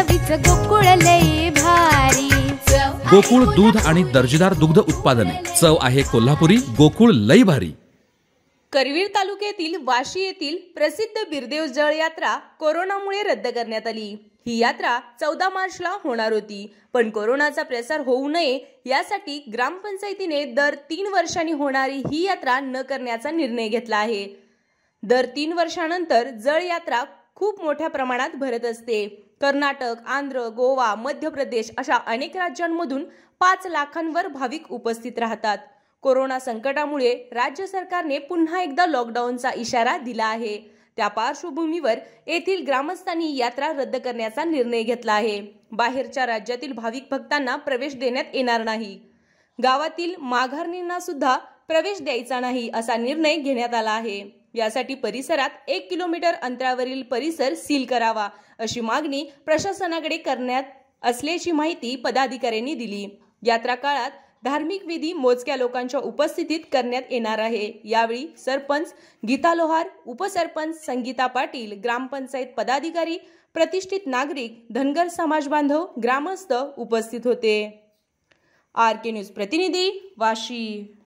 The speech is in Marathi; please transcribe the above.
चवीच गोकुळ लय भारी गोकुळ दूध आणि दर्जेदार दुग्ध उत्पादने चव आहे कोल्हापुरी गोकुळ लई भारी करवीर तालुक्यातील वाशी येथील प्रसिद्ध बिरदेव जळ यात्रा कोरोनामुळे रद्द करण्यात आली ही यात्रा चौदा मार्चला होणार होती पण कोरोनाचा प्रसार होऊ नये यासाठी ग्रामपंचायतीने दर तीन वर्षांनी होणारी ही यात्रा न करण्याचा निर्णय घेतला आहे दर तीन वर्षानंतर जळ यात्रा खूप मोठ्या प्रमाणात भरत असते कर्नाटक आंध्र गोवा मध्य प्रदेश अशा अनेक राज्यांमधून पाच लाखांवर भाविक उपस्थित राहतात कोरोना संकटामुळे राज्य सरकारने पुन्हा एकदा लॉकडाऊनचा इशारा दिला आहे त्या पार्श्वभूमीवर येथील ग्रामस्थांनी यात्रा रद्द करण्याचा निर्णय घेतला आहे बाहेरच्या राज्यातील भाविक भक्तांना प्रवेश देण्यात येणार नाही गावातील माघारणींना सुद्धा प्रवेश द्यायचा नाही असा निर्णय घेण्यात आला आहे यासाठी परिसरात एक किलोमीटर अंतरावरील परिसर सील करावा अशी मागणी प्रशासनाकडे करण्यात असल्याची माहिती पदाधिकाऱ्यांनी दिली यात्रा काळात धार्मिक विधी मोजक्या लोकांच्या उपस्थितीत करण्यात येणार आहे यावेळी सरपंच गीता लोहार उपसरपंच संगीता पाटील ग्रामपंचायत पदाधिकारी प्रतिष्ठित नागरिक धनगर समाज बांधव ग्रामस्थ उपस्थित होते आर के न्यूज प्रतिनिधी वाशी